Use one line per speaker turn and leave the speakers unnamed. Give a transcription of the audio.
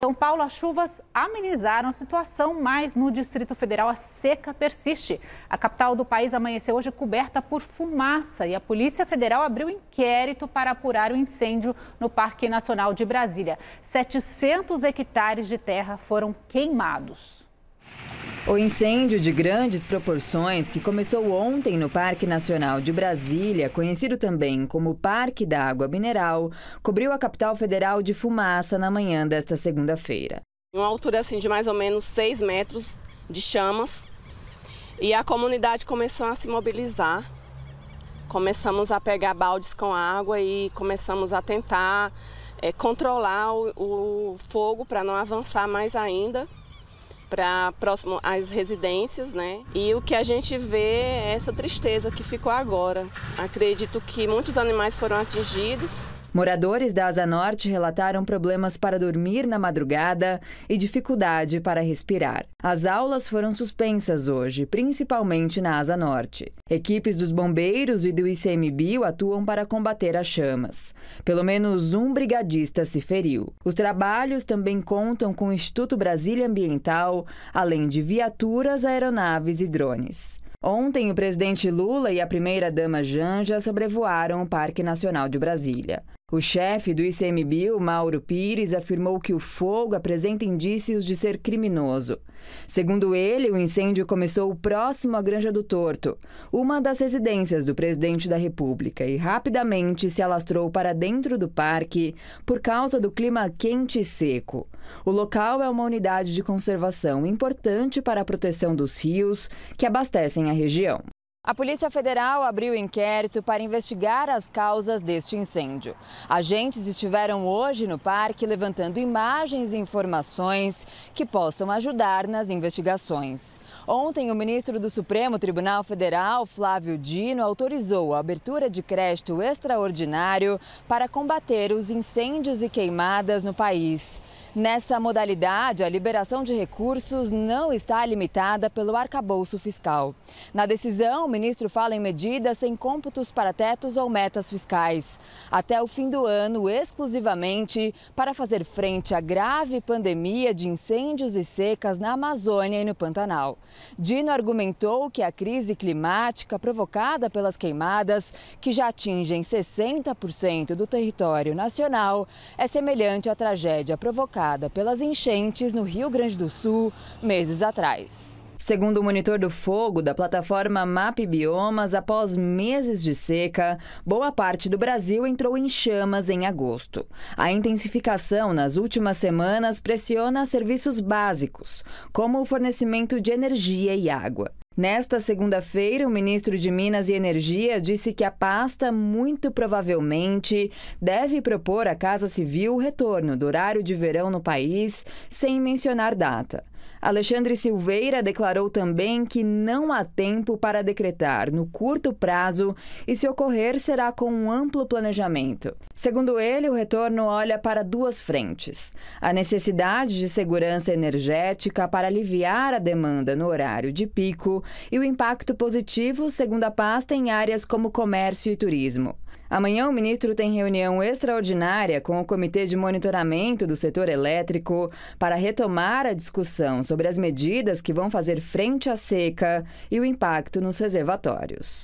São Paulo, as chuvas amenizaram a situação, mas no Distrito Federal a seca persiste. A capital do país amanheceu hoje coberta por fumaça e a Polícia Federal abriu inquérito para apurar o incêndio no Parque Nacional de Brasília. 700 hectares de terra foram queimados.
O incêndio de grandes proporções que começou ontem no Parque Nacional de Brasília, conhecido também como Parque da Água Mineral, cobriu a capital federal de fumaça na manhã desta segunda-feira.
Uma altura assim de mais ou menos 6 metros de chamas e a comunidade começou a se mobilizar. Começamos a pegar baldes com água e começamos a tentar é, controlar o, o fogo para não avançar mais ainda para próximo às residências, né? E o que a gente vê é essa tristeza que ficou agora. Acredito que muitos animais
foram atingidos Moradores da Asa Norte relataram problemas para dormir na madrugada e dificuldade para respirar. As aulas foram suspensas hoje, principalmente na Asa Norte. Equipes dos bombeiros e do ICMBio atuam para combater as chamas. Pelo menos um brigadista se feriu. Os trabalhos também contam com o Instituto Brasília Ambiental, além de viaturas, aeronaves e drones. Ontem, o presidente Lula e a primeira-dama Janja sobrevoaram o Parque Nacional de Brasília. O chefe do ICMBio, Mauro Pires, afirmou que o fogo apresenta indícios de ser criminoso. Segundo ele, o incêndio começou próximo à Granja do Torto, uma das residências do presidente da República, e rapidamente se alastrou para dentro do parque por causa do clima quente e seco. O local é uma unidade de conservação importante para a proteção dos rios que abastecem a região. A Polícia Federal abriu inquérito para investigar as causas deste incêndio. Agentes estiveram hoje no parque levantando imagens e informações que possam ajudar nas investigações. Ontem, o ministro do Supremo Tribunal Federal, Flávio Dino, autorizou a abertura de crédito extraordinário para combater os incêndios e queimadas no país. Nessa modalidade, a liberação de recursos não está limitada pelo arcabouço fiscal. Na decisão, o ministro fala em medidas sem cômputos para tetos ou metas fiscais. Até o fim do ano, exclusivamente para fazer frente à grave pandemia de incêndios e secas na Amazônia e no Pantanal. Dino argumentou que a crise climática provocada pelas queimadas, que já atingem 60% do território nacional, é semelhante à tragédia provocada afetada pelas enchentes no Rio Grande do Sul meses atrás. Segundo o monitor do fogo da plataforma Map Biomas, após meses de seca, boa parte do Brasil entrou em chamas em agosto. A intensificação nas últimas semanas pressiona serviços básicos, como o fornecimento de energia e água. Nesta segunda-feira, o ministro de Minas e Energia disse que a pasta muito provavelmente deve propor à Casa Civil o retorno do horário de verão no país, sem mencionar data. Alexandre Silveira declarou também que não há tempo para decretar no curto prazo e, se ocorrer, será com um amplo planejamento. Segundo ele, o retorno olha para duas frentes: a necessidade de segurança energética para aliviar a demanda no horário de pico e o impacto positivo, segundo a pasta, em áreas como comércio e turismo. Amanhã, o ministro tem reunião extraordinária com o Comitê de Monitoramento do Setor Elétrico para retomar a discussão sobre as medidas que vão fazer frente à seca e o impacto nos reservatórios.